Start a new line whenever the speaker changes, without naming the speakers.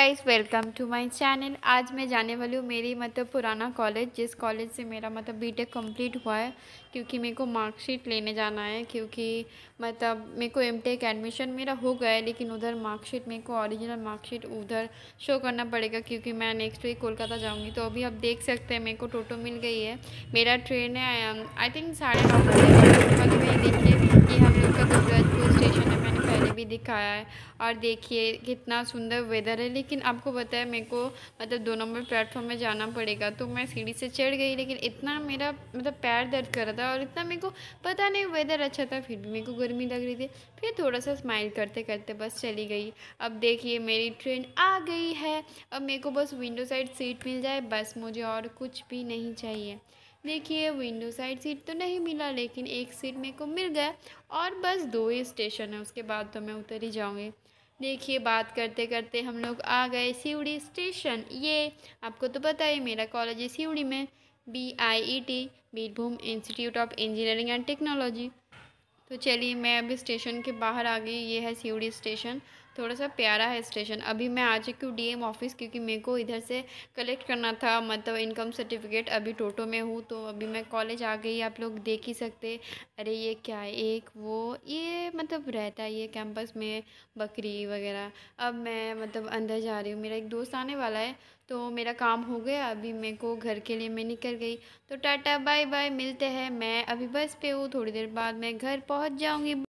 guys welcome to my channel आज मैं जाने वाली हूँ मेरी मतलब पुराना कॉलेज जिस कॉलेज से मेरा मतलब बीटेक कंप्लीट हुआ है क्योंकि मेरे को मार्कशीट लेने जाना है क्योंकि मतलब मेरे को एमटेक एडमिशन मेरा हो गया है लेकिन उधर मार्कशीट मेरे को ओरिजिनल मार्कशीट उधर शो करना पड़ेगा क्योंकि मैं नेक्स्ट वीक कोलकाता जाऊँगी तो अभी आप देख सकते हैं मेरे को टोटो मिल गई है मेरा ट्रेन है आई um, थिंक साढ़े नौ बजे मतलब देखिए आया है और देखिए कितना सुंदर वेदर है लेकिन आपको बताया मेरे को मतलब दो नंबर प्लेटफॉर्म में जाना पड़ेगा तो मैं सीढ़ी से चढ़ गई लेकिन इतना मेरा मतलब पैर दर्द कर रहा था और इतना मेरे को पता नहीं वेदर अच्छा था फिर भी मेरे को गर्मी लग रही थी फिर थोड़ा सा स्माइल करते करते बस चली गई अब देखिए मेरी ट्रेन आ गई है अब मेरे को बस विंडो साइड सीट मिल जाए बस मुझे और कुछ भी नहीं चाहिए देखिए विंडो साइड सीट तो नहीं मिला लेकिन एक सीट मेरे को मिल गया और बस दो ही स्टेशन है उसके बाद तो मैं उतर ही जाऊँगी देखिए बात करते करते हम लोग आ गए सीवड़ी स्टेशन ये आपको तो पता ही मेरा कॉलेज है सीवड़ी में B I E T Birbhum institute of engineering and technology तो चलिए मैं अभी स्टेशन के बाहर आ गई ये है सीवड़ी स्टेशन थोड़ा सा प्यारा है स्टेशन अभी मैं आ चुकी हूँ डीएम ऑफिस क्योंकि मेरे को इधर से कलेक्ट करना था मतलब इनकम सर्टिफिकेट अभी टोटो में हूँ तो अभी मैं कॉलेज आ गई आप लोग देख ही सकते अरे ये क्या है एक वो ये मतलब रहता है ये कैंपस में बकरी वगैरह अब मैं मतलब अंदर जा रही हूँ मेरा एक दोस्त आने वाला है तो मेरा काम हो गया अभी मेरे को घर के लिए मैं निकल गई तो टाटा बाय बाय मिलते हैं मैं अभी बस पे हूँ थोड़ी देर बाद मैं घर पहुँच जाऊँगी